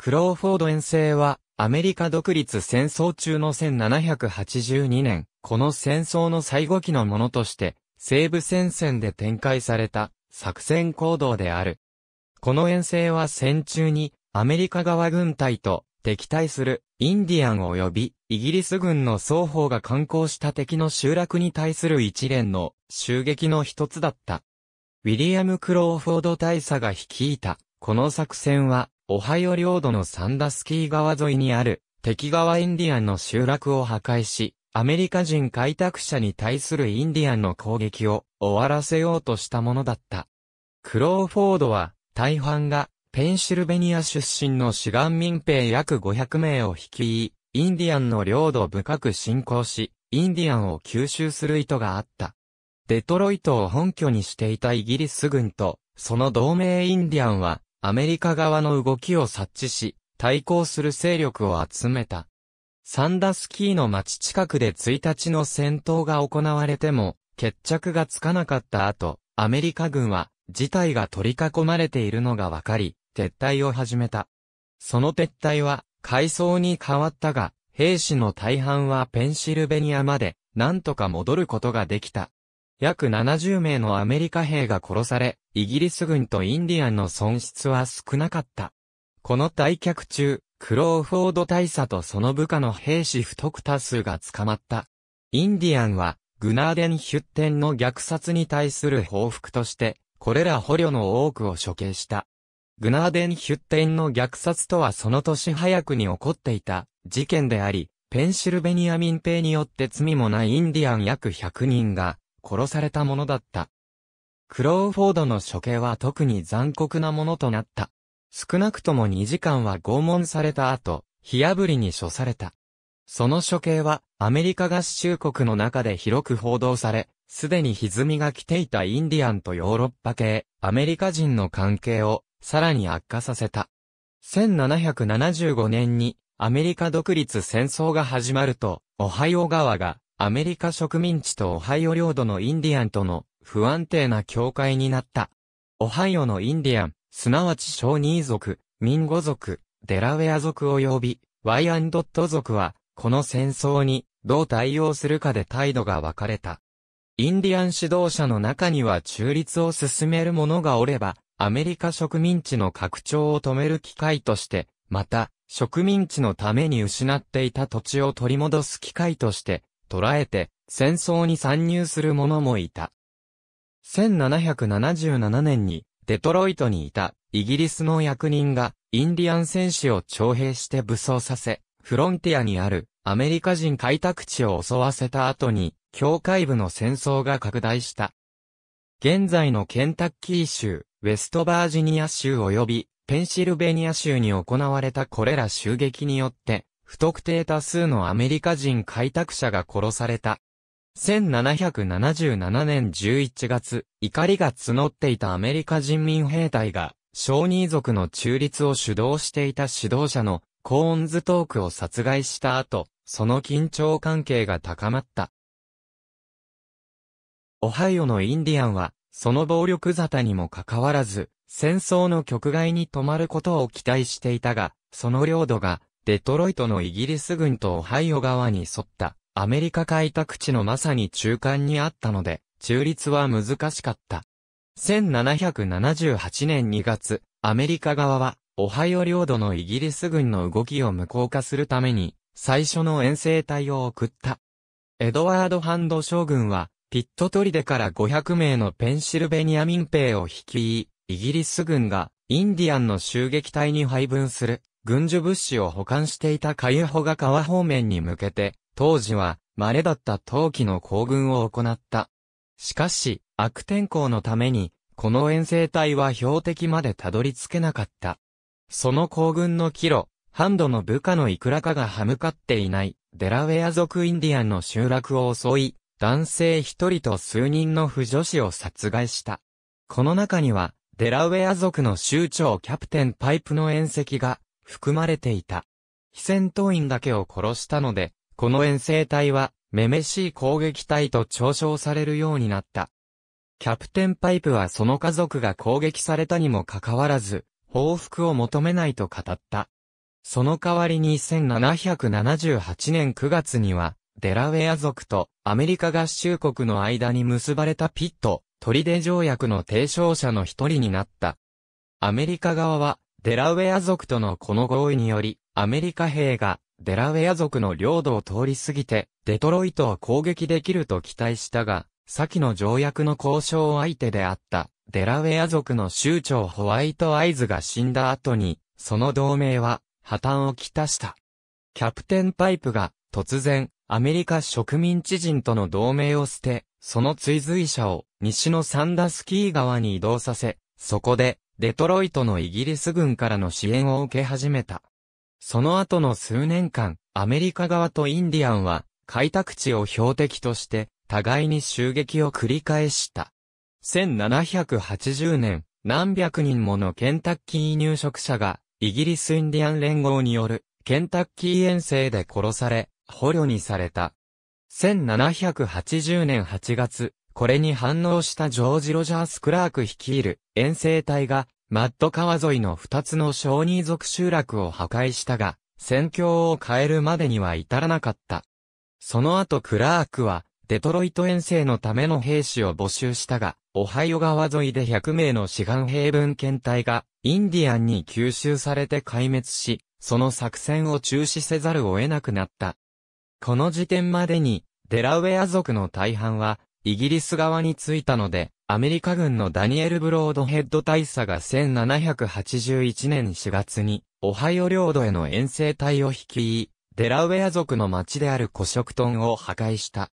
クローフォード遠征は、アメリカ独立戦争中の1782年、この戦争の最後期のものとして、西部戦線で展開された作戦行動である。この遠征は戦中に、アメリカ側軍隊と敵対するインディアン及びイギリス軍の双方が観光した敵の集落に対する一連の襲撃の一つだった。ウィリアム・クローフォード大佐が率いたこの作戦はオハイオ領土のサンダスキー川沿いにある、敵側インディアンの集落を破壊し、アメリカ人開拓者に対するインディアンの攻撃を終わらせようとしたものだった。クローフォードは、大半が、ペンシルベニア出身の志願民兵約500名を率い、インディアンの領土を深く侵攻し、インディアンを吸収する意図があった。デトロイトを本拠にしていたイギリス軍と、その同盟インディアンは、アメリカ側の動きを察知し、対抗する勢力を集めた。サンダスキーの町近くで1日の戦闘が行われても、決着がつかなかった後、アメリカ軍は、事態が取り囲まれているのが分かり、撤退を始めた。その撤退は、階層に変わったが、兵士の大半はペンシルベニアまで、なんとか戻ることができた。約70名のアメリカ兵が殺され、イギリス軍とインディアンの損失は少なかった。この退却中、クローフォード大佐とその部下の兵士不特多数が捕まった。インディアンは、グナーデン・ヒュッテンの虐殺に対する報復として、これら捕虜の多くを処刑した。グナーデン・ヒュッテンの虐殺とはその年早くに起こっていた事件であり、ペンシルベニア民兵によって罪もないインディアン約100人が殺されたものだった。クローフォードの処刑は特に残酷なものとなった。少なくとも2時間は拷問された後、火ぶりに処された。その処刑はアメリカ合衆国の中で広く報道され、すでに歪みが来ていたインディアンとヨーロッパ系、アメリカ人の関係をさらに悪化させた。1775年にアメリカ独立戦争が始まると、オハイオ川がアメリカ植民地とオハイオ領土のインディアンとの不安定な境界になった。オハイオのインディアン、すなわち小ニー族、ミンゴ族、デラウェア族及び、ワイアンドット族は、この戦争にどう対応するかで態度が分かれた。インディアン指導者の中には中立を進める者がおれば、アメリカ植民地の拡張を止める機会として、また、植民地のために失っていた土地を取り戻す機会として、捉えて、戦争に参入する者もいた。1777年に、デトロイトにいた、イギリスの役人が、インディアン戦士を徴兵して武装させ、フロンティアにある、アメリカ人開拓地を襲わせた後に、教会部の戦争が拡大した。現在のケンタッキー州、ウェストバージニア州及び、ペンシルベニア州に行われたこれら襲撃によって、不特定多数のアメリカ人開拓者が殺された。1777年11月、怒りが募っていたアメリカ人民兵隊が、小児族の中立を主導していた指導者のコーンズトークを殺害した後、その緊張関係が高まった。オハイオのインディアンは、その暴力沙汰にもかかわらず、戦争の局外に止まることを期待していたが、その領土がデトロイトのイギリス軍とオハイオ側に沿ったアメリカ開拓地のまさに中間にあったので、中立は難しかった。1778年2月、アメリカ側は、オハイオ領土のイギリス軍の動きを無効化するために、最初の遠征隊を送った。エドワード・ハンド将軍は、ピットトリデから500名のペンシルベニア民兵を率い、イギリス軍が、インディアンの襲撃隊に配分する、軍需物資を保管していたユホが川方面に向けて、当時は稀だった陶器の行軍を行った。しかし、悪天候のために、この遠征隊は標的までたどり着けなかった。その行軍の帰路、ハンドの部下のいくらかが歯向かっていない、デラウェア族インディアンの集落を襲い、男性一人と数人の不女子を殺害した。この中には、デラウェア族の州長キャプテンパイプの宴石が含まれていた。非戦闘員だけを殺したので、この遠征隊は、めめしい攻撃隊と嘲笑されるようになった。キャプテンパイプはその家族が攻撃されたにもかかわらず、報復を求めないと語った。その代わりに1778年9月には、デラウェア族とアメリカ合衆国の間に結ばれたピット、トリデ条約の提唱者の一人になった。アメリカ側は、デラウェア族とのこの合意により、アメリカ兵がデラウェア族の領土を通り過ぎて、デトロイトを攻撃できると期待したが、先の条約の交渉相手であった、デラウェア族の州長ホワイトアイズが死んだ後に、その同盟は、破綻をきたした。キャプテンパイプが、突然、アメリカ植民地人との同盟を捨て、その追随者を、西のサンダスキー川に移動させ、そこで、デトロイトのイギリス軍からの支援を受け始めた。その後の数年間、アメリカ側とインディアンは、開拓地を標的として、互いに襲撃を繰り返した。1780年、何百人ものケンタッキー入植者が、イギリスインディアン連合による、ケンタッキー遠征で殺され、捕虜にされた。1780年8月、これに反応したジョージ・ロジャース・クラーク率いる遠征隊がマッド川沿いの二つの小児族集落を破壊したが、戦況を変えるまでには至らなかった。その後クラークは、デトロイト遠征のための兵士を募集したが、オハイオ川沿いで100名の志願兵分検隊が、インディアンに吸収されて壊滅し、その作戦を中止せざるを得なくなった。この時点までに、デラウェア族の大半は、イギリス側に着いたので、アメリカ軍のダニエル・ブロードヘッド大佐が1781年4月に、オハイオ領土への遠征隊を率い、デラウェア族の町であるコショクトンを破壊した。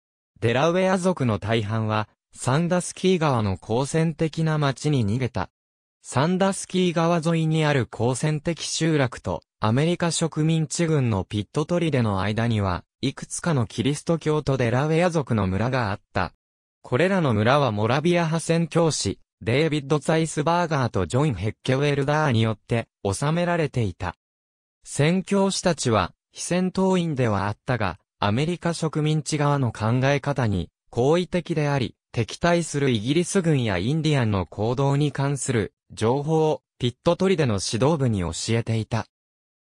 デラウェア族の大半は、サンダスキー川の高戦的な町に逃げた。サンダスキー川沿いにある高戦的集落と、アメリカ植民地軍のピットトリでの間には、いくつかのキリスト教とデラウェア族の村があった。これらの村はモラビア派宣教師、デイビッド・ザイスバーガーとジョン・ヘッケウェルダーによって収められていた。宣教師たちは、非戦闘員ではあったが、アメリカ植民地側の考え方に好意的であり、敵対するイギリス軍やインディアンの行動に関する情報をピットトリでの指導部に教えていた。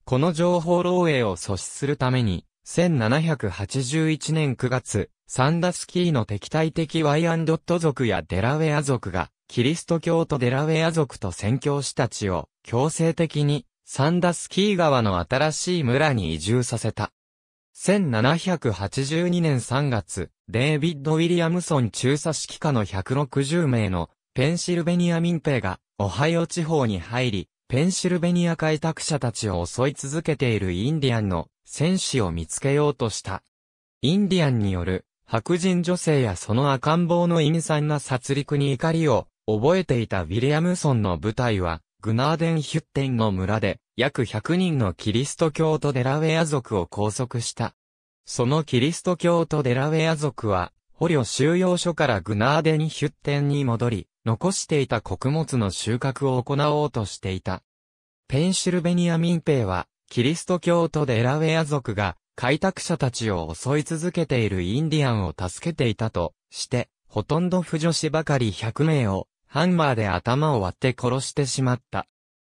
この情報漏洩を阻止するために、1781年9月、サンダスキーの敵対的ワイアンドット族やデラウェア族が、キリスト教とデラウェア族と宣教師たちを強制的にサンダスキー川の新しい村に移住させた。1782年3月、デイビッド・ウィリアムソン中佐指揮下の160名のペンシルベニア民兵がオハイオ地方に入り、ペンシルベニア開拓者たちを襲い続けているインディアンの戦士を見つけようとした。インディアンによる白人女性やその赤ん坊の陰惨な殺戮に怒りを覚えていたウィリアムソンの部隊は、グナーデンヒュッテンの村で、約100人のキリスト教徒デラウェア族を拘束した。そのキリスト教徒デラウェア族は、捕虜収容所からグナーデンヒュッテンに戻り、残していた穀物の収穫を行おうとしていた。ペンシルベニア民兵は、キリスト教徒デラウェア族が、開拓者たちを襲い続けているインディアンを助けていたとして、ほとんど不女子ばかり100名をハンマーで頭を割って殺してしまった。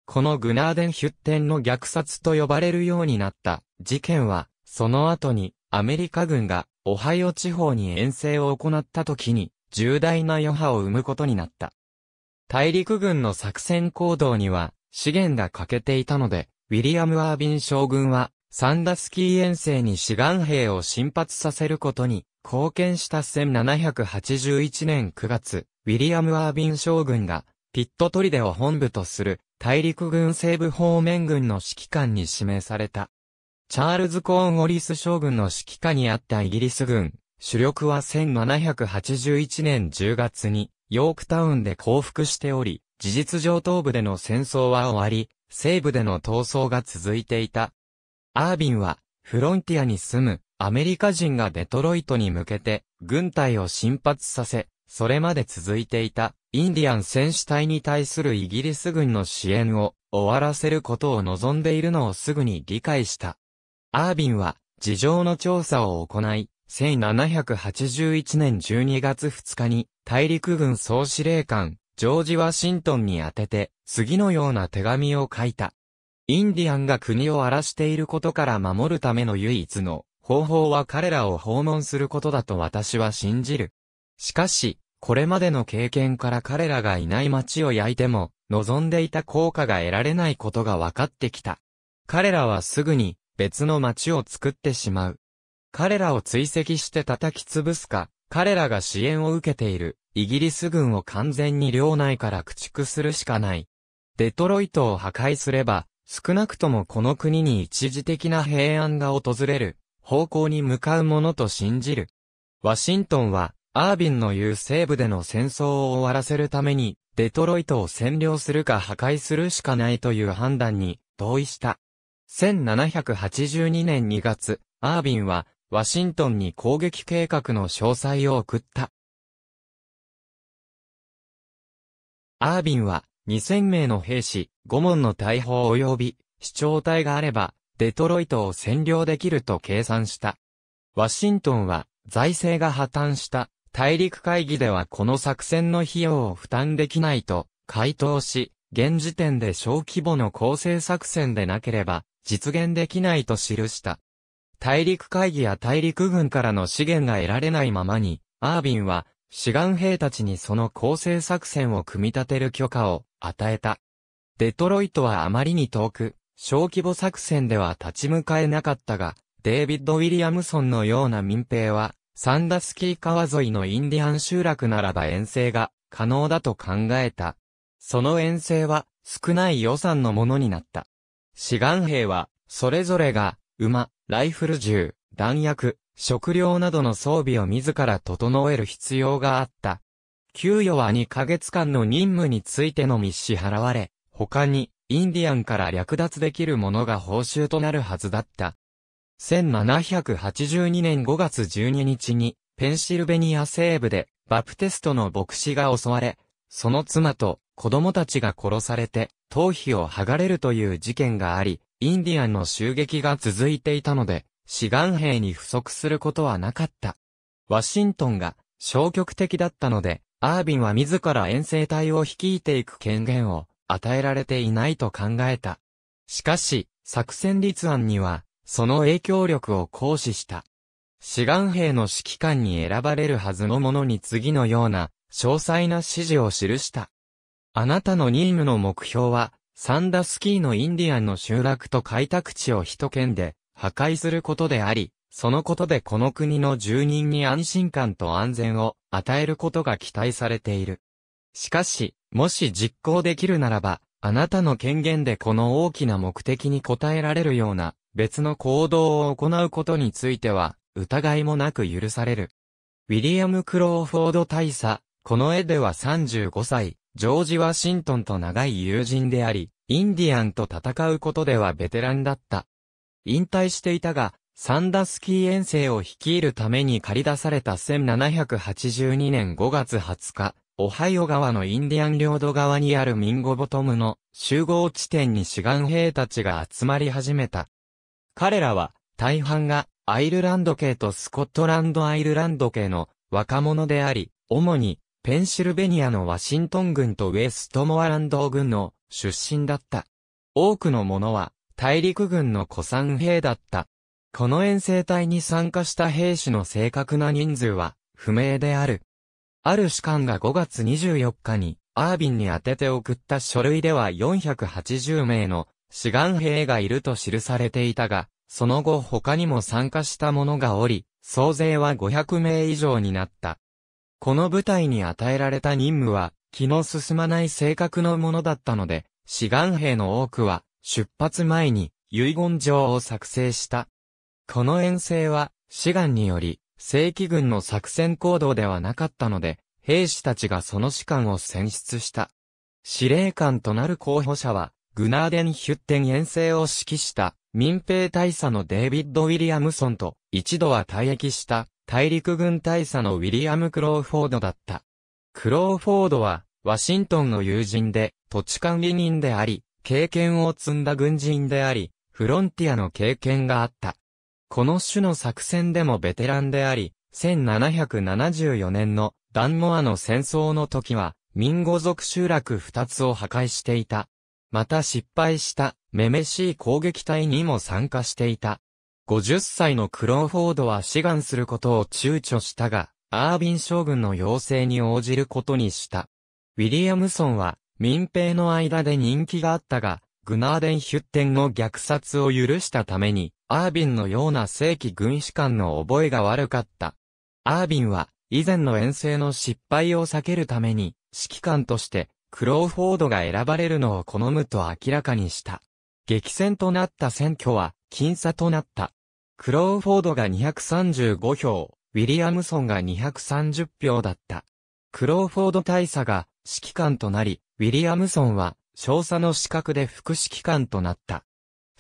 このグナーデン・ヒュッテンの虐殺と呼ばれるようになった事件は、その後にアメリカ軍がオハイオ地方に遠征を行った時に重大な余波を生むことになった。大陸軍の作戦行動には資源が欠けていたので、ウィリアム・アービン将軍はサンダスキー遠征に志願兵を進発させることに貢献した1781年9月、ウィリアム・アービン将軍がピットトリデを本部とする大陸軍西部方面軍の指揮官に指名された。チャールズ・コーン・オリス将軍の指揮下にあったイギリス軍、主力は1781年10月にヨークタウンで降伏しており、事実上東部での戦争は終わり、西部での闘争が続いていたアービンは、フロンティアに住むアメリカ人がデトロイトに向けて軍隊を進発させ、それまで続いていたインディアン戦士隊に対するイギリス軍の支援を終わらせることを望んでいるのをすぐに理解した。アービンは事情の調査を行い、1781年12月2日に大陸軍総司令官ジョージ・ワシントンに宛てて次のような手紙を書いた。インディアンが国を荒らしていることから守るための唯一の方法は彼らを訪問することだと私は信じる。しかし、これまでの経験から彼らがいない街を焼いても、望んでいた効果が得られないことが分かってきた。彼らはすぐに別の街を作ってしまう。彼らを追跡して叩き潰すか、彼らが支援を受けているイギリス軍を完全に領内から駆逐するしかない。デトロイトを破壊すれば、少なくともこの国に一時的な平安が訪れる方向に向かうものと信じる。ワシントンは、アービンの言う西部での戦争を終わらせるために、デトロイトを占領するか破壊するしかないという判断に同意した。1782年2月、アービンは、ワシントンに攻撃計画の詳細を送った。アービンは、2000名の兵士、5門の大砲及び、市長隊があれば、デトロイトを占領できると計算した。ワシントンは、財政が破綻した、大陸会議ではこの作戦の費用を負担できないと、回答し、現時点で小規模の構成作戦でなければ、実現できないと記した。大陸会議や大陸軍からの資源が得られないままに、アービンは、志願兵たちにその構成作戦を組み立てる許可を与えた。デトロイトはあまりに遠く、小規模作戦では立ち向かえなかったが、デイビッド・ウィリアムソンのような民兵は、サンダスキー川沿いのインディアン集落ならば遠征が可能だと考えた。その遠征は少ない予算のものになった。志願兵は、それぞれが、馬、ライフル銃、弾薬、食料などの装備を自ら整える必要があった。給与は2ヶ月間の任務についてのみ支払われ、他に、インディアンから略奪できるものが報酬となるはずだった。1782年5月12日に、ペンシルベニア西部で、バプテストの牧師が襲われ、その妻と子供たちが殺されて、頭皮を剥がれるという事件があり、インディアンの襲撃が続いていたので、志願兵に不足することはなかった。ワシントンが消極的だったので、アービンは自ら遠征隊を率いていく権限を与えられていないと考えた。しかし、作戦立案には、その影響力を行使した。志願兵の指揮官に選ばれるはずの者に次のような、詳細な指示を記した。あなたの任務の目標は、サンダスキーのインディアンの集落と開拓地を一県で破壊することであり、そのことでこの国の住人に安心感と安全を与えることが期待されている。しかし、もし実行できるならば、あなたの権限でこの大きな目的に応えられるような別の行動を行うことについては疑いもなく許される。ウィリアム・クローフォード大佐、この絵では35歳、ジョージ・ワシントンと長い友人であり、インディアンと戦うことではベテランだった。引退していたが、サンダスキー遠征を率いるために駆り出された1782年5月20日、オハイオ川のインディアン領土側にあるミンゴボトムの集合地点に志願兵たちが集まり始めた。彼らは大半がアイルランド系とスコットランドアイルランド系の若者であり、主にペンシルベニアのワシントン軍とウェストモアランド軍の出身だった。多くの者は大陸軍の古参兵だった。この遠征隊に参加した兵士の正確な人数は不明である。ある士官が5月24日にアービンに当てて送った書類では480名の志願兵がいると記されていたが、その後他にも参加した者がおり、総勢は500名以上になった。この部隊に与えられた任務は、気の進まない性格のものだったので、志願兵の多くは、出発前に遺言状を作成した。この遠征は、志願により、正規軍の作戦行動ではなかったので、兵士たちがその士官を選出した。司令官となる候補者は、グナーデン・ヒュッテン遠征を指揮した民兵大佐のデイビッド・ウィリアムソンと、一度は退役した大陸軍大佐のウィリアム・クローフォードだった。クローフォードは、ワシントンの友人で、土地管理人であり、経験を積んだ軍人であり、フロンティアの経験があった。この種の作戦でもベテランであり、1774年のダンモアの戦争の時は、民語族集落2つを破壊していた。また失敗した、めめしい攻撃隊にも参加していた。50歳のクローフォードは志願することを躊躇したが、アービン将軍の要請に応じることにした。ウィリアムソンは、民兵の間で人気があったが、グナーデンヒュッテンの虐殺を許したために、アービンのような正規軍士官の覚えが悪かった。アービンは、以前の遠征の失敗を避けるために、指揮官として、クローフォードが選ばれるのを好むと明らかにした。激戦となった選挙は、僅差となった。クローフォードが235票、ウィリアムソンが230票だった。クローフォード大佐が指揮官となり、ウィリアムソンは少佐の資格で副指揮官となった。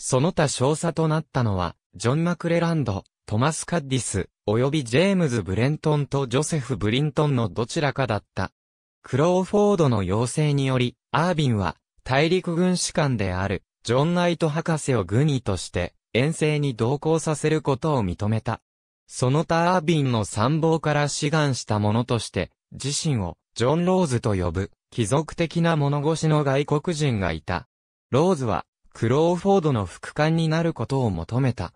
その他少佐となったのは、ジョン・マクレランド、トマス・カッディス、及びジェームズ・ブレントンとジョセフ・ブリントンのどちらかだった。クローフォードの要請により、アービンは、大陸軍士官である、ジョン・ナイト博士を軍医として、遠征に同行させることを認めた。その他アービンの参謀から志願したものとして、自身を、ジョン・ローズと呼ぶ、貴族的な物腰の外国人がいた。ローズは、クローフォードの副官になることを求めた。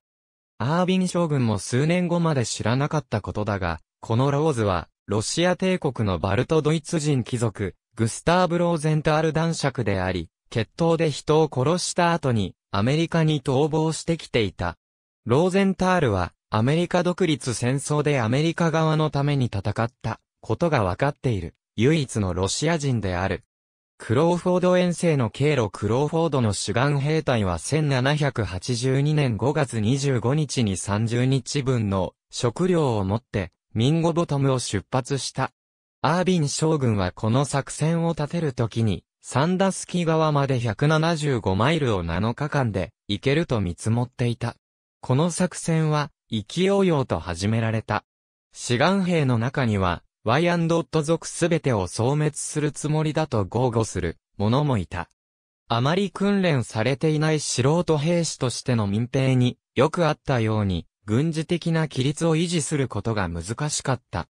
アービン将軍も数年後まで知らなかったことだが、このローズは、ロシア帝国のバルトドイツ人貴族、グスターブ・ローゼンタール男爵であり、決闘で人を殺した後に、アメリカに逃亡してきていた。ローゼンタールは、アメリカ独立戦争でアメリカ側のために戦った、ことがわかっている、唯一のロシア人である。クローフォード遠征の経路クローフォードの主眼兵隊は1782年5月25日に30日分の食料を持ってミンゴボトムを出発した。アービン将軍はこの作戦を立てるときにサンダスキ川まで175マイルを7日間で行けると見積もっていた。この作戦は勢いよと始められた。志願兵の中にはット族すべてを消滅するつもりだと豪語する者もいた。あまり訓練されていない素人兵士としての民兵によくあったように、軍事的な規律を維持することが難しかった。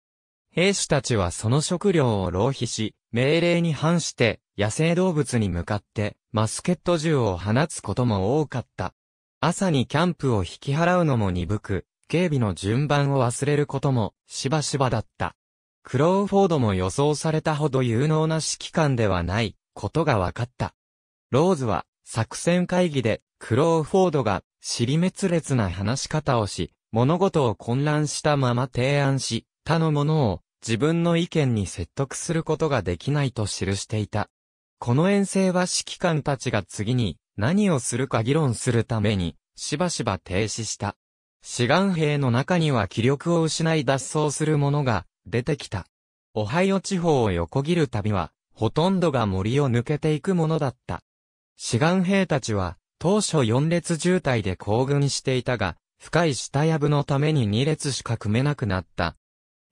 兵士たちはその食料を浪費し、命令に反して野生動物に向かってマスケット銃を放つことも多かった。朝にキャンプを引き払うのも鈍く、警備の順番を忘れることもしばしばだった。クローフォードも予想されたほど有能な指揮官ではないことが分かった。ローズは作戦会議でクローフォードが尻滅裂な話し方をし、物事を混乱したまま提案し、他のものを自分の意見に説得することができないと記していた。この遠征は指揮官たちが次に何をするか議論するためにしばしば停止した。志願兵の中には気力を失い脱走する者が出てきた。オハイオ地方を横切る旅は、ほとんどが森を抜けていくものだった。志願兵たちは、当初4列渋滞で行軍していたが、深い下ぶのために2列しか組めなくなった。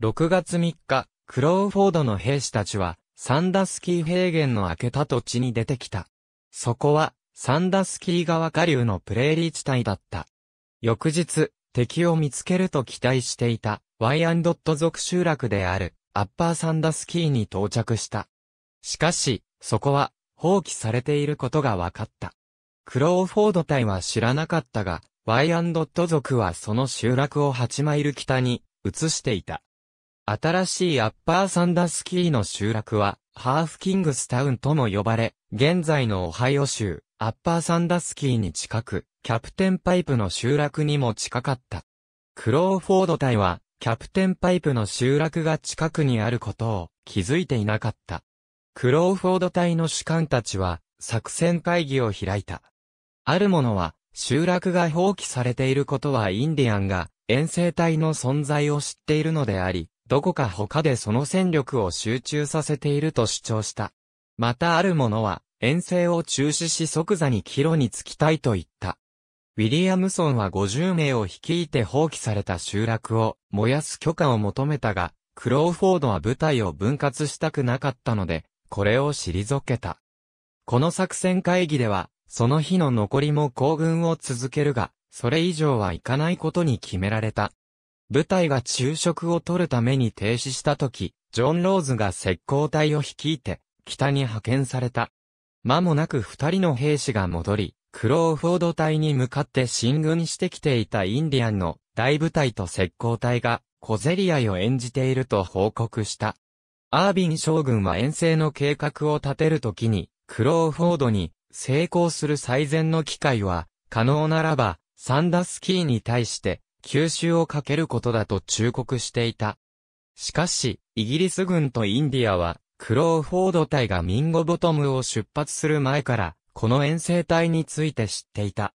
6月3日、クローフォードの兵士たちは、サンダスキー平原の明けた土地に出てきた。そこは、サンダスキー川下流のプレーリー地帯だった。翌日、敵を見つけると期待していた、ワイアンドット族集落である、アッパーサンダスキーに到着した。しかし、そこは、放棄されていることが分かった。クローフォード隊は知らなかったが、ワイアンドット族はその集落を8マイル北に移していた。新しいアッパーサンダースキーの集落は、ハーフキングスタウンとも呼ばれ、現在のオハイオ州、アッパーサンダースキーに近く、キャプテンパイプの集落にも近かった。クローフォード隊は、キャプテンパイプの集落が近くにあることを気づいていなかった。クローフォード隊の士官たちは作戦会議を開いた。ある者は集落が放棄されていることはインディアンが遠征隊の存在を知っているのであり、どこか他でその戦力を集中させていると主張した。またある者は遠征を中止し即座に帰路につきたいと言った。ウィリアムソンは50名を率いて放棄された集落を燃やす許可を求めたが、クローフォードは部隊を分割したくなかったので、これを退けた。この作戦会議では、その日の残りも行軍を続けるが、それ以上はいかないことに決められた。部隊が昼食を取るために停止した時、ジョン・ローズが石膏隊を率いて、北に派遣された。間もなく二人の兵士が戻り、クローフォード隊に向かって進軍してきていたインディアンの大部隊と石膏隊が小競り合いを演じていると報告した。アービン将軍は遠征の計画を立てるときに、クローフォードに成功する最善の機会は、可能ならば、サンダスキーに対して吸収をかけることだと忠告していた。しかし、イギリス軍とインディアは、クローフォード隊がミンゴボトムを出発する前から、この遠征隊について知っていた。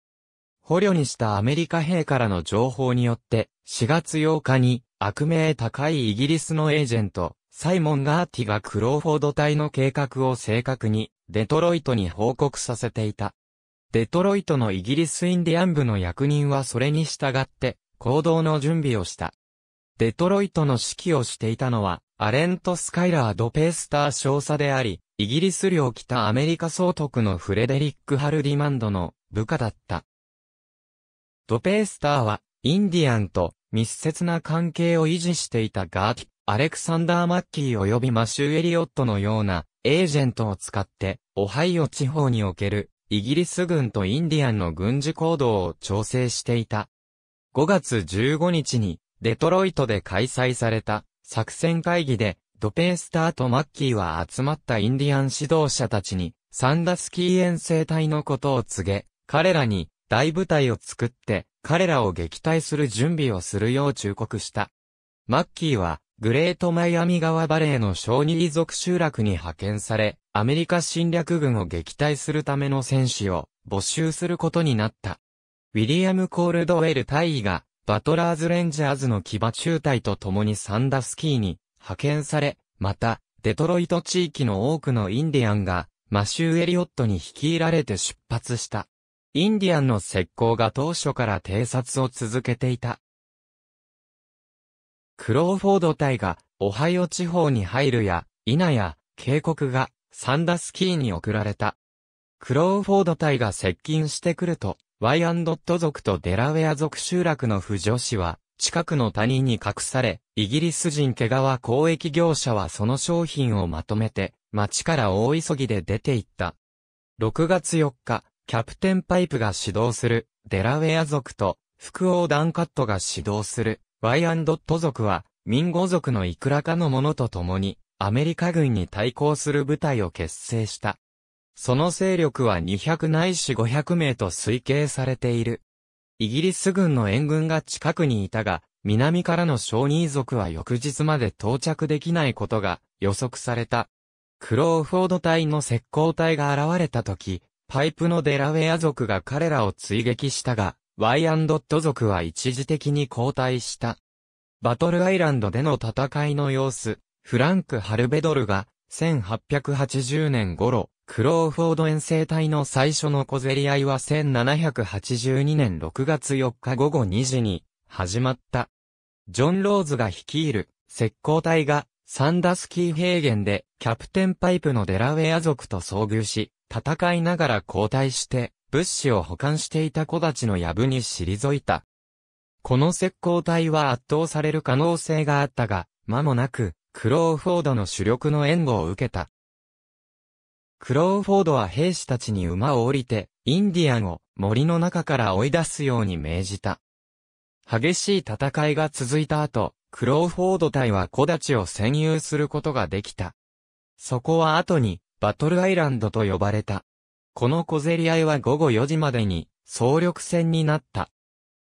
捕虜にしたアメリカ兵からの情報によって、4月8日に悪名高いイギリスのエージェント、サイモン・ガーティがクローフォード隊の計画を正確にデトロイトに報告させていた。デトロイトのイギリスインディアン部の役人はそれに従って行動の準備をした。デトロイトの指揮をしていたのはアレント・スカイラー・ド・ペースター少佐であり、イギリス領北アメリカ総督のフレデリック・ハルディマンドの部下だった。ドペースターは、インディアンと密接な関係を維持していたガーィ、アレクサンダー・マッキー及びマシュー・エリオットのようなエージェントを使って、オハイオ地方におけるイギリス軍とインディアンの軍事行動を調整していた。5月15日にデトロイトで開催された作戦会議でトペースターとマッキーは集まったインディアン指導者たちに、サンダスキー遠征隊のことを告げ、彼らに大部隊を作って、彼らを撃退する準備をするよう忠告した。マッキーは、グレートマイアミ川バレーの小児遺族集落に派遣され、アメリカ侵略軍を撃退するための戦士を募集することになった。ウィリアム・コールドウェル大尉が、バトラーズ・レンジャーズの騎馬中隊と共にサンダスキーに派遣され、また、デトロイト地域の多くのインディアンが、マシュー・エリオットに率いられて出発した。インディアンの石膏が当初から偵察を続けていた。クローフォード隊がオハイオ地方に入るや、否や、警告がサンダスキーに送られた。クローフォード隊が接近してくると、ワイアンドット族とデラウェア族集落の不女子は、近くの谷に隠され、イギリス人毛皮交易業者はその商品をまとめて、町から大急ぎで出て行った。6月4日、キャプテンパイプが指導する、デラウェア族と、副王ダンカットが指導する、ワイアンドット族は、民語族のいくらかのものと共に、アメリカ軍に対抗する部隊を結成した。その勢力は200ないし500名と推計されている。イギリス軍の援軍が近くにいたが、南からの小人族は翌日まで到着できないことが予測された。クローフォード隊の石膏隊が現れた時、パイプのデラウェア族が彼らを追撃したが、ワイアンドット族は一時的に後退した。バトルアイランドでの戦いの様子、フランク・ハルベドルが、1880年頃、クローフォード遠征隊の最初の小競り合いは1782年6月4日午後2時に始まった。ジョン・ローズが率いる石膏隊がサンダスキー平原でキャプテンパイプのデラウェア族と遭遇し、戦いながら交代して物資を保管していた小立の藪に退いた。この石膏隊は圧倒される可能性があったが、間もなく、クローフォードの主力の援護を受けた。クローフォードは兵士たちに馬を降りて、インディアンを森の中から追い出すように命じた。激しい戦いが続いた後、クローフォード隊は小立を占有することができた。そこは後に、バトルアイランドと呼ばれた。この小競り合いは午後4時までに、総力戦になった。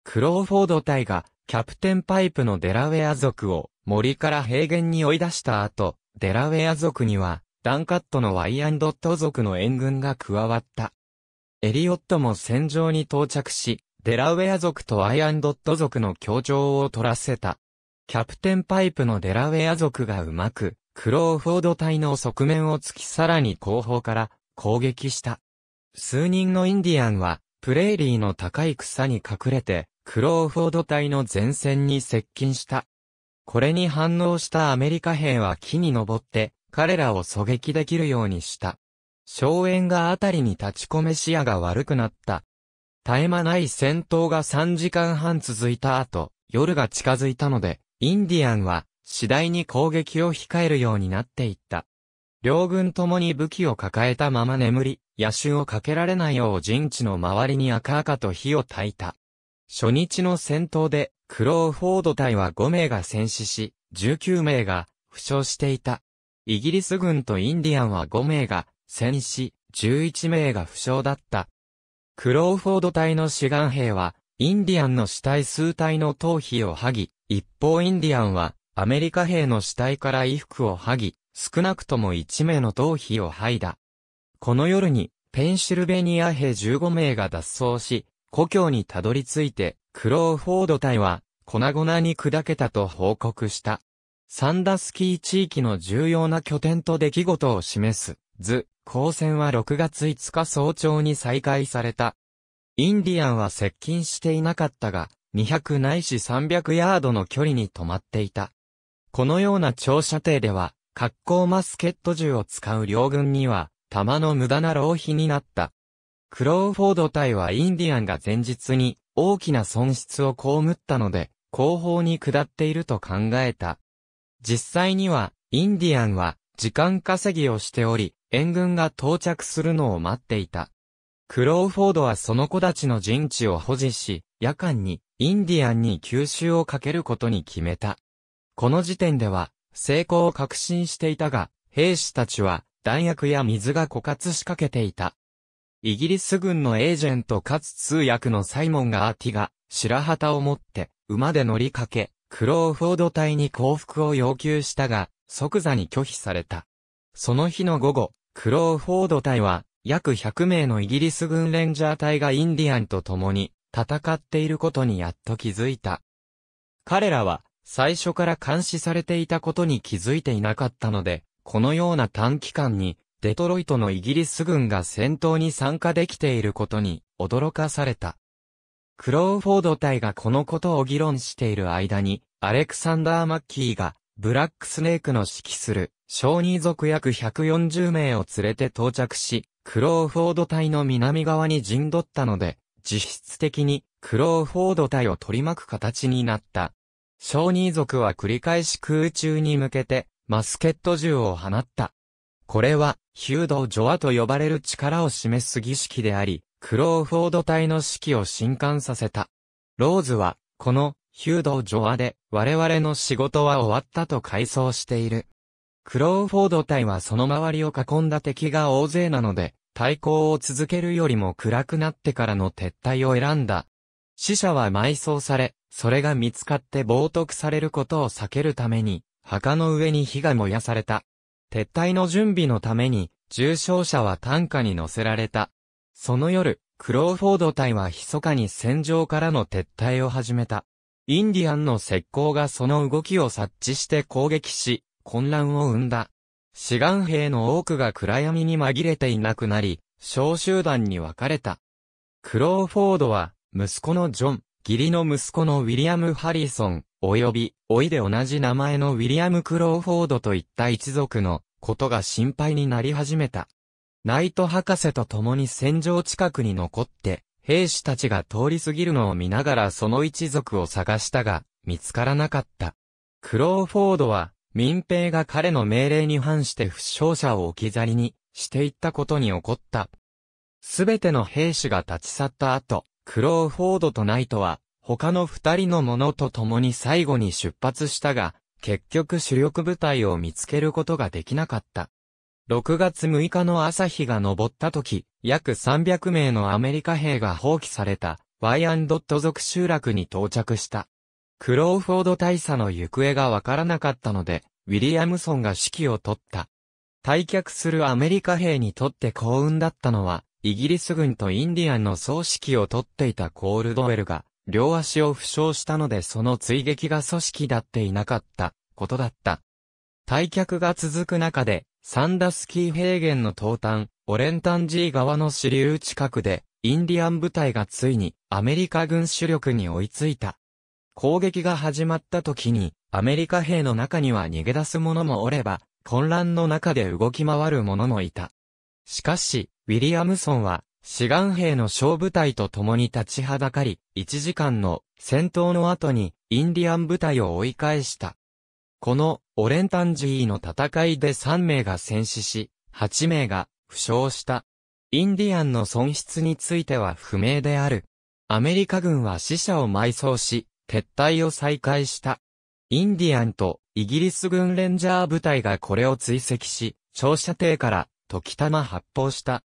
クローフォード隊が、キャプテンパイプのデラウェア族を、森から平原に追い出した後、デラウェア族には、ダンカットのワイアンドット族の援軍が加わった。エリオットも戦場に到着し、デラウェア族とワイアンドット族の協調を取らせた。キャプテンパイプのデラウェア族がうまく、クローフォード隊の側面を突きさらに後方から攻撃した。数人のインディアンは、プレーリーの高い草に隠れて、クローフォード隊の前線に接近した。これに反応したアメリカ兵は木に登って、彼らを狙撃できるようにした。荘園があたりに立ち込め視野が悪くなった。絶え間ない戦闘が3時間半続いた後、夜が近づいたので、インディアンは次第に攻撃を控えるようになっていった。両軍ともに武器を抱えたまま眠り、野手をかけられないよう陣地の周りに赤々と火を焚いた。初日の戦闘で、クローフォード隊は5名が戦死し、19名が負傷していた。イギリス軍とインディアンは5名が戦死、11名が負傷だった。クローフォード隊の志願兵は、インディアンの死体数体の頭皮を剥ぎ、一方インディアンは、アメリカ兵の死体から衣服を剥ぎ、少なくとも1名の頭皮を剥いだ。この夜に、ペンシルベニア兵15名が脱走し、故郷にたどり着いて、クローフォード隊は、粉々に砕けたと報告した。サンダスキー地域の重要な拠点と出来事を示す、図、光線は6月5日早朝に再開された。インディアンは接近していなかったが、200ないし300ヤードの距離に止まっていた。このような長射程では、格好マスケット銃を使う両軍には、弾の無駄な浪費になった。クローフォード隊はインディアンが前日に大きな損失を被ったので、後方に下っていると考えた。実際には、インディアンは、時間稼ぎをしており、援軍が到着するのを待っていた。クローフォードはその子たちの陣地を保持し、夜間に、インディアンに吸収をかけることに決めた。この時点では、成功を確信していたが、兵士たちは、弾薬や水が枯渇しかけていた。イギリス軍のエージェントかつ通訳のサイモンがアーティが、白旗を持って、馬で乗りかけ、クローフォード隊に降伏を要求したが、即座に拒否された。その日の午後、クローフォード隊は、約100名のイギリス軍レンジャー隊がインディアンと共に、戦っていることにやっと気づいた。彼らは、最初から監視されていたことに気づいていなかったので、このような短期間に、デトロイトのイギリス軍が戦闘に参加できていることに、驚かされた。クローフォード隊がこのことを議論している間に、アレクサンダー・マッキーが、ブラックスネークの指揮する、小児族約140名を連れて到着し、クローフォード隊の南側に陣取ったので、実質的に、クローフォード隊を取り巻く形になった。小児族は繰り返し空中に向けて、マスケット銃を放った。これは、ヒュード・ジョアと呼ばれる力を示す儀式であり、クローフォード隊の指揮を震撼させた。ローズは、この、ヒュード・ジョアで、我々の仕事は終わったと回想している。クローフォード隊はその周りを囲んだ敵が大勢なので、対抗を続けるよりも暗くなってからの撤退を選んだ。死者は埋葬され、それが見つかって冒涜されることを避けるために、墓の上に火が燃やされた。撤退の準備のために、重傷者は担架に乗せられた。その夜、クローフォード隊は密かに戦場からの撤退を始めた。インディアンの石膏がその動きを察知して攻撃し、混乱を生んだ。志願兵の多くが暗闇に紛れていなくなり、小集団に分かれた。クローフォードは、息子のジョン、義理の息子のウィリアム・ハリソン、及び、老いで同じ名前のウィリアム・クローフォードといった一族のことが心配になり始めた。ナイト博士と共に戦場近くに残って、兵士たちが通り過ぎるのを見ながらその一族を探したが、見つからなかった。クローフォードは、民兵が彼の命令に反して負傷者を置き去りにしていったことに怒った。すべての兵士が立ち去った後、クローフォードとナイトは、他の二人の者と共に最後に出発したが、結局主力部隊を見つけることができなかった。6月6日の朝日が昇った時、約300名のアメリカ兵が放棄された、ワイアンドット族集落に到着した。クローフォード大佐の行方がわからなかったので、ウィリアムソンが指揮を取った。退却するアメリカ兵にとって幸運だったのは、イギリス軍とインディアンの総指揮を取っていたコールドウェルが、両足を負傷したのでその追撃が組織だっていなかった、ことだった。退却が続く中で、サンダスキー平原の東端、オレンタンジー側の支流近くで、インディアン部隊がついにアメリカ軍主力に追いついた。攻撃が始まった時に、アメリカ兵の中には逃げ出す者もおれば、混乱の中で動き回る者もいた。しかし、ウィリアムソンは、志願兵の小部隊と共に立ちはだかり、1時間の戦闘の後に、インディアン部隊を追い返した。この、オレンタンジーの戦いで3名が戦死し、8名が、負傷した。インディアンの損失については不明である。アメリカ軍は死者を埋葬し、撤退を再開した。インディアンとイギリス軍レンジャー部隊がこれを追跡し、長射程から時たま発砲した。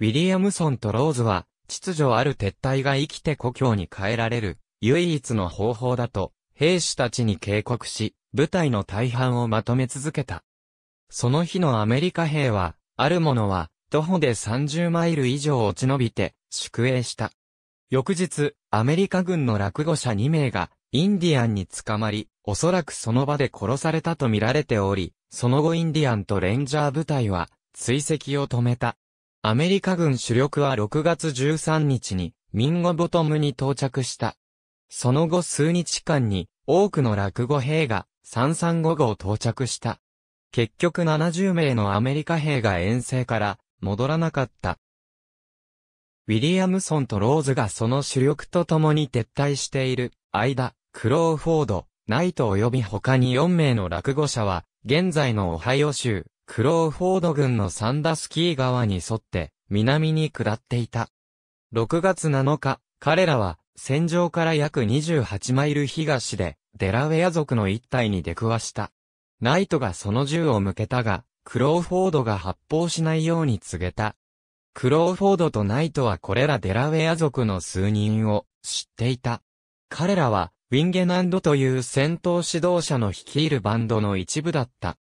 ウィリアムソンとローズは、秩序ある撤退が生きて故郷に帰られる、唯一の方法だと、兵士たちに警告し、部隊の大半をまとめ続けた。その日のアメリカ兵は、ある者は、徒歩で30マイル以上落ち延びて、宿営した。翌日、アメリカ軍の落語者2名が、インディアンに捕まり、おそらくその場で殺されたと見られており、その後インディアンとレンジャー部隊は、追跡を止めた。アメリカ軍主力は6月13日に、ミンゴボトムに到着した。その後数日間に、多くの落語兵が、335号到着した。結局70名のアメリカ兵が遠征から戻らなかった。ウィリアムソンとローズがその主力と共に撤退している間、クローフォード、ナイト及び他に4名の落語者は、現在のオハイオ州、クローフォード軍のサンダスキー川に沿って、南に下っていた。6月7日、彼らは、戦場から約28マイル東で、デラウェア族の一体に出くわした。ナイトがその銃を向けたが、クローフォードが発砲しないように告げた。クローフォードとナイトはこれらデラウェア族の数人を知っていた。彼らは、ウィンゲナンドという戦闘指導者の率いるバンドの一部だった。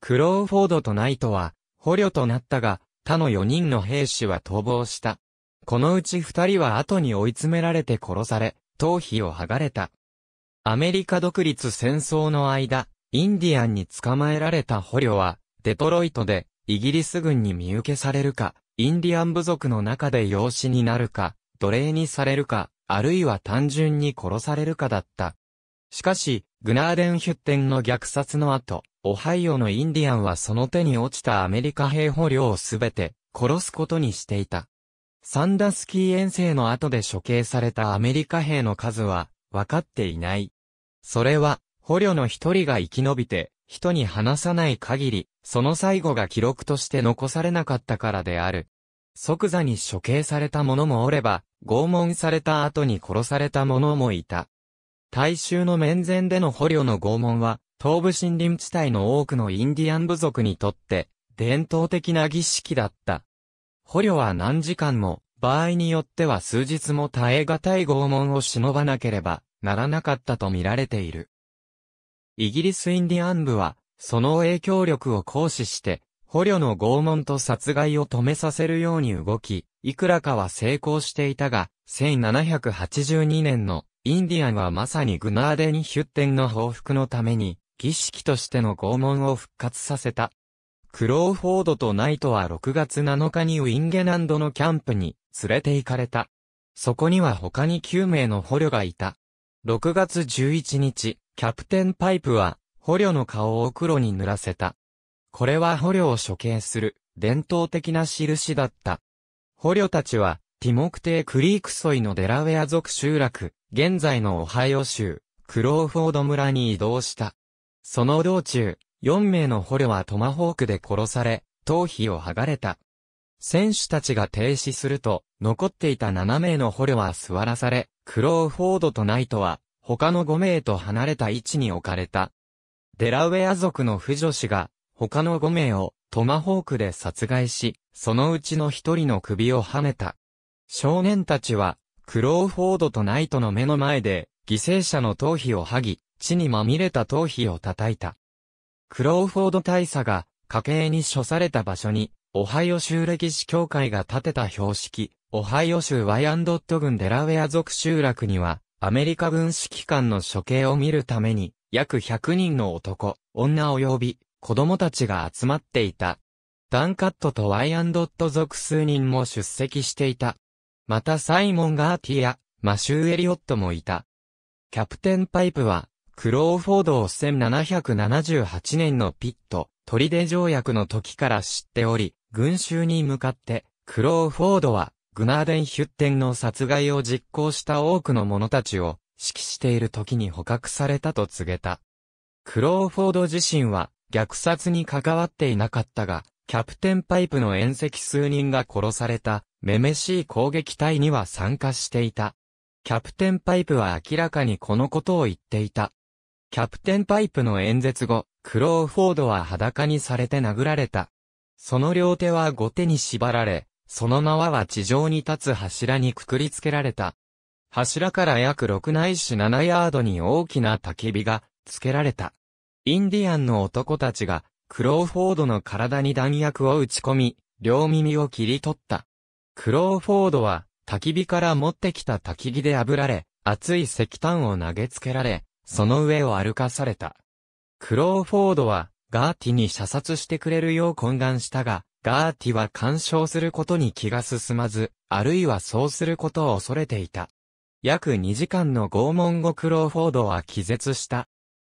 クローフォードとナイトは、捕虜となったが、他の4人の兵士は逃亡した。このうち2人は後に追い詰められて殺され、頭皮を剥がれた。アメリカ独立戦争の間、インディアンに捕まえられた捕虜は、デトロイトで、イギリス軍に見受けされるか、インディアン部族の中で養子になるか、奴隷にされるか、あるいは単純に殺されるかだった。しかし、グナーデンヒュッテンの虐殺の後、オハイオのインディアンはその手に落ちたアメリカ兵捕虜をすべて、殺すことにしていた。サンダスキー遠征の後で処刑されたアメリカ兵の数は、わかっていない。それは、捕虜の一人が生き延びて、人に話さない限り、その最後が記録として残されなかったからである。即座に処刑された者もおれば、拷問された後に殺された者もいた。大衆の面前での捕虜の拷問は、東部森林地帯の多くのインディアン部族にとって、伝統的な儀式だった。捕虜は何時間も、場合によっては数日も耐え難い拷問を忍ばなければならなかったと見られている。イギリスインディアン部は、その影響力を行使して、捕虜の拷問と殺害を止めさせるように動き、いくらかは成功していたが、1782年のインディアンはまさにグナーデニヒュッテンの報復のために、儀式としての拷問を復活させた。クローフォードとナイトは6月7日にウィンゲナンドのキャンプに連れて行かれた。そこには他に9名の捕虜がいた。6月11日、キャプテンパイプは、捕虜の顔を黒に塗らせた。これは捕虜を処刑する、伝統的な印だった。捕虜たちは、ティモクテイ・クリークソイのデラウェア族集落、現在のオハイオ州、クローフォード村に移動した。その道中、4名の捕虜はトマホークで殺され、頭皮を剥がれた。選手たちが停止すると、残っていた7名の捕虜は座らされ、クローフォードとナイトは、他の5名と離れた位置に置かれた。デラウェア族の婦女子が、他の5名をトマホークで殺害し、そのうちの一人の首をはねた。少年たちは、クローフォードとナイトの目の前で、犠牲者の頭皮を剥ぎ、血にまみれた頭皮を叩いた。クローフォード大佐が、家計に処された場所に、オハイオ州歴史協会が建てた標識、オハイオ州ワイアンドット郡デラウェア属集落には、アメリカ軍指揮官の処刑を見るために、約100人の男、女及び子供たちが集まっていた。ダンカットとワイアンドット族数人も出席していた。またサイモン・ガーティやマシュー・エリオットもいた。キャプテン・パイプは、クローフォードを1778年のピット、トリデ条約の時から知っており、群衆に向かって、クローフォードはグナーデン・ヒュッテンの殺害を実行した多くの者たちを指揮している時に捕獲されたと告げた。クローフォード自身は虐殺に関わっていなかったが、キャプテンパイプの縁石数人が殺された、めめしい攻撃隊には参加していた。キャプテンパイプは明らかにこのことを言っていた。キャプテンパイプの演説後、クローフォードは裸にされて殴られた。その両手は後手に縛られ、その縄は地上に立つ柱にくくりつけられた。柱から約6ないし7ヤードに大きな焚き火がつけられた。インディアンの男たちがクローフォードの体に弾薬を打ち込み、両耳を切り取った。クローフォードは焚き火から持ってきた焚き火で炙られ、熱い石炭を投げつけられ、その上を歩かされた。クローフォードはガーティに射殺してくれるよう懇願したが、ガーティは干渉することに気が進まず、あるいはそうすることを恐れていた。約2時間の拷問後クローフォードは気絶した。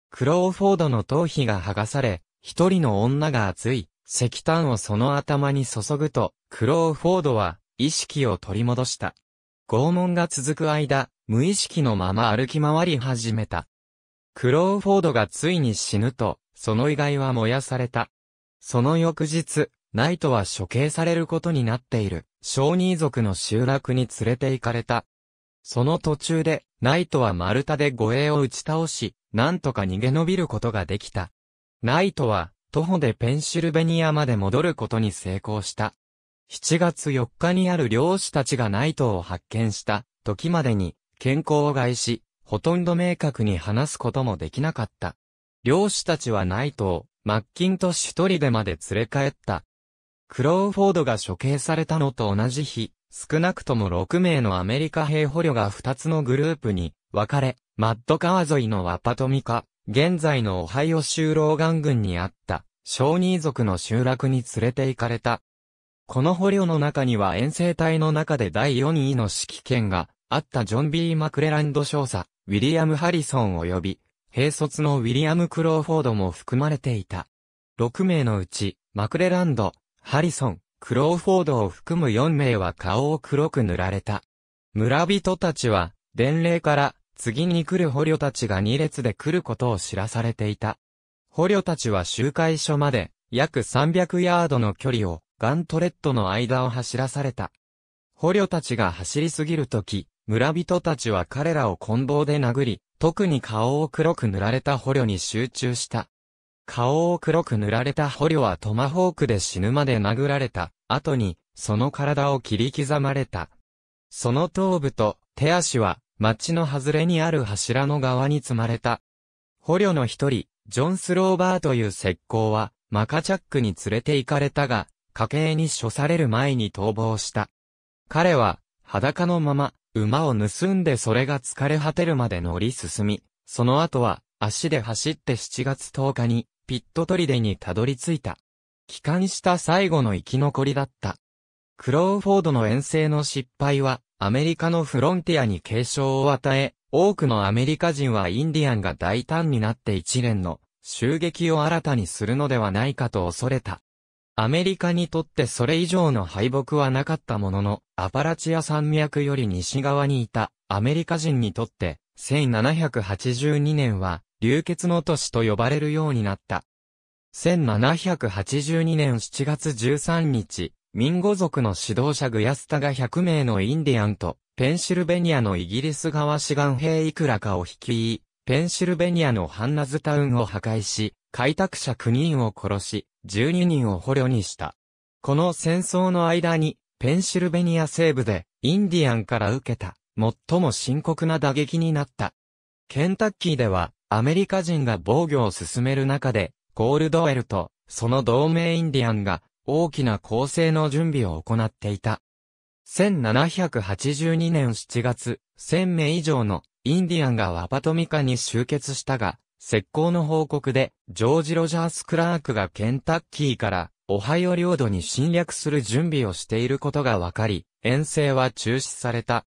クローフォードの頭皮が剥がされ、一人の女が熱い、石炭をその頭に注ぐと、クローフォードは意識を取り戻した。拷問が続く間、無意識のまま歩き回り始めた。クローフォードがついに死ぬと、その遺骸は燃やされた。その翌日、ナイトは処刑されることになっている、小児ー族の集落に連れて行かれた。その途中で、ナイトは丸太で護衛を打ち倒し、なんとか逃げ延びることができた。ナイトは、徒歩でペンシルベニアまで戻ることに成功した。7月4日にある漁師たちがナイトを発見した時までに健康を害し、ほとんど明確に話すこともできなかった。漁師たちはナイトをマッキントッシュ一人でまで連れ帰ったクローフォードが処刑されたのと同じ日、少なくとも6名のアメリカ兵捕虜が2つのグループに分かれ、マッド川沿いのワパトミカ、現在のオハイオ州ローガンにあった、小児族の集落に連れて行かれた。この捕虜の中には遠征隊の中で第4位の指揮権があったジョン・ B・ マクレランド少佐、ウィリアム・ハリソン及び、兵卒のウィリアム・クローフォードも含まれていた。6名のうち、マクレランド、ハリソン、クローフォードを含む4名は顔を黒く塗られた。村人たちは、伝令から、次に来る捕虜たちが2列で来ることを知らされていた。捕虜たちは集会所まで、約300ヤードの距離を、ガントレットの間を走らされた。捕虜たちが走りすぎるとき、村人たちは彼らを棍棒で殴り、特に顔を黒く塗られた捕虜に集中した。顔を黒く塗られた捕虜はトマホークで死ぬまで殴られた後に、その体を切り刻まれた。その頭部と手足は、町の外れにある柱の側に積まれた。捕虜の一人、ジョン・スローバーという石膏は、マカチャックに連れて行かれたが、家計に処される前に逃亡した。彼は、裸のまま、馬を盗んでそれが疲れ果てるまで乗り進み、その後は、足で走って7月10日に、ピットトリデにたどり着いた。帰還した最後の生き残りだった。クローフォードの遠征の失敗は、アメリカのフロンティアに継承を与え、多くのアメリカ人はインディアンが大胆になって一連の襲撃を新たにするのではないかと恐れた。アメリカにとってそれ以上の敗北はなかったものの、アパラチア山脈より西側にいたアメリカ人にとって、1782年は流血の都市と呼ばれるようになった。1782年7月13日、民語族の指導者グヤスタが100名のインディアンと、ペンシルベニアのイギリス側志願兵いくらかを率い、ペンシルベニアのハンナズタウンを破壊し、開拓者9人を殺し、12人を捕虜にした。この戦争の間に、ペンシルベニア西部で、インディアンから受けた、最も深刻な打撃になった。ケンタッキーでは、アメリカ人が防御を進める中で、コールドエルと、その同盟インディアンが、大きな構成の準備を行っていた。1782年7月、1000名以上のインディアンがワパトミカに集結したが、石膏の報告で、ジョージ・ロジャース・クラークがケンタッキーからオハイオ領土に侵略する準備をしていることが分かり、遠征は中止された。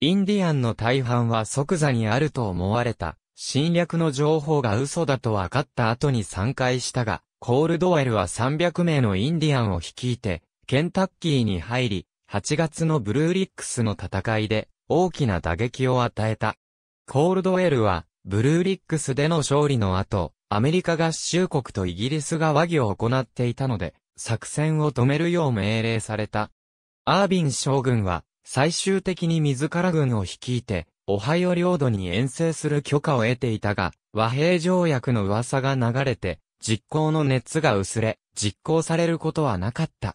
インディアンの大半は即座にあると思われた。侵略の情報が嘘だと分かった後に散開したが、コールドウェルは300名のインディアンを率いて、ケンタッキーに入り、8月のブルーリックスの戦いで大きな打撃を与えた。コールドウェルは、ブルーリックスでの勝利の後、アメリカ合衆国とイギリスが和議を行っていたので、作戦を止めるよう命令された。アービン将軍は、最終的に自ら軍を率いて、オハイオ領土に遠征する許可を得ていたが、和平条約の噂が流れて、実行の熱が薄れ、実行されることはなかった。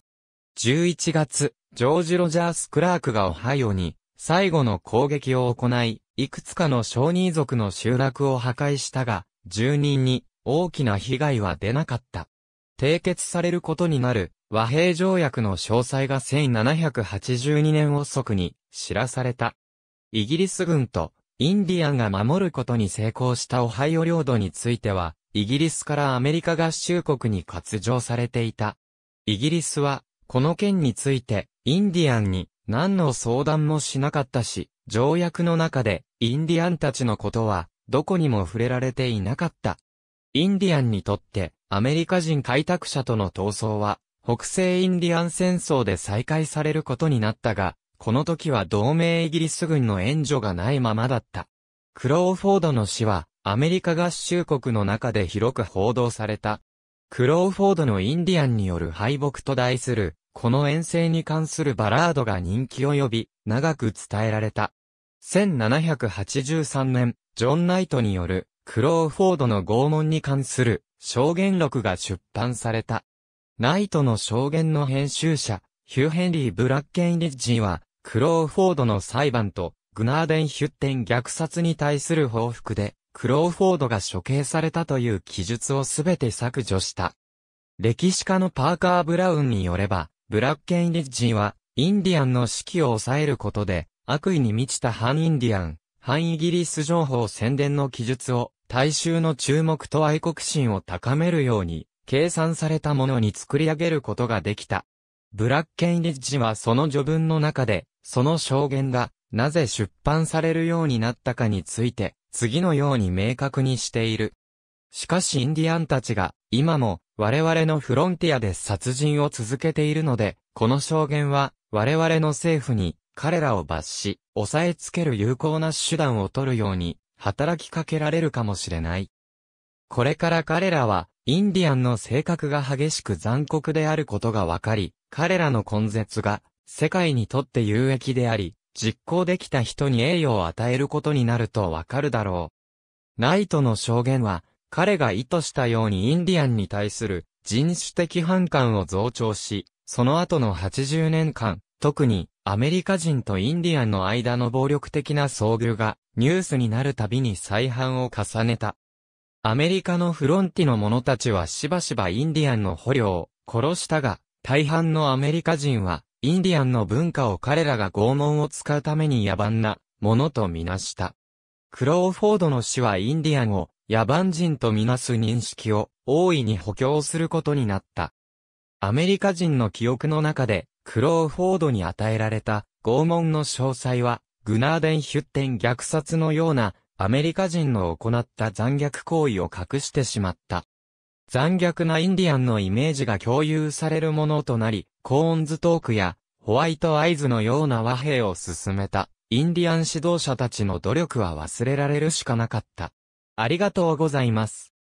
11月、ジョージ・ロジャース・クラークがオハイオに、最後の攻撃を行い、いくつかの小人族の集落を破壊したが、住人に大きな被害は出なかった。締結されることになる和平条約の詳細が1782年遅くに知らされた。イギリス軍とインディアンが守ることに成功したオハイオ領土については、イギリスからアメリカ合衆国に割譲されていた。イギリスは、この件について、インディアンに何の相談もしなかったし、条約の中で、インディアンたちのことは、どこにも触れられていなかった。インディアンにとって、アメリカ人開拓者との闘争は、北西インディアン戦争で再開されることになったが、この時は同盟イギリス軍の援助がないままだった。クローフォードの死は、アメリカ合衆国の中で広く報道された。クローフォードのインディアンによる敗北と題する、この遠征に関するバラードが人気を呼び、長く伝えられた。1783年、ジョン・ナイトによる、クローフォードの拷問に関する証言録が出版された。ナイトの証言の編集者、ヒュー・ヘンリー・ブラッケン・リッジは、クローフォードの裁判と、グナーデン・ヒュッテン虐殺に対する報復で、クローフォードが処刑されたという記述をすべて削除した。歴史家のパーカー・ブラウンによれば、ブラッケン・リッジは、インディアンの士気を抑えることで、悪意に満ちた反インディアン、反イギリス情報宣伝の記述を、大衆の注目と愛国心を高めるように、計算されたものに作り上げることができた。ブラッケン・リッジはその序文の中で、その証言が、なぜ出版されるようになったかについて、次のように明確にしている。しかしインディアンたちが、今も、我々のフロンティアで殺人を続けているので、この証言は、我々の政府に、彼らを罰し、抑えつける有効な手段を取るように、働きかけられるかもしれない。これから彼らは、インディアンの性格が激しく残酷であることがわかり、彼らの根絶が、世界にとって有益であり、実行できた人に栄誉を与えることになるとわかるだろう。ナイトの証言は、彼が意図したようにインディアンに対する人種的反感を増長し、その後の80年間、特にアメリカ人とインディアンの間の暴力的な遭遇がニュースになるたびに再犯を重ねた。アメリカのフロンティの者たちはしばしばインディアンの捕虜を殺したが、大半のアメリカ人はインディアンの文化を彼らが拷問を使うために野蛮なものとみなした。クローフォードの死はインディアンを野蛮人とみなす認識を大いに補強することになった。アメリカ人の記憶の中でクローフォードに与えられた拷問の詳細はグナーデン・ヒュッテン虐殺のようなアメリカ人の行った残虐行為を隠してしまった。残虐なインディアンのイメージが共有されるものとなり、コーンズトークや、ホワイトアイズのような和平を進めた、インディアン指導者たちの努力は忘れられるしかなかった。ありがとうございます。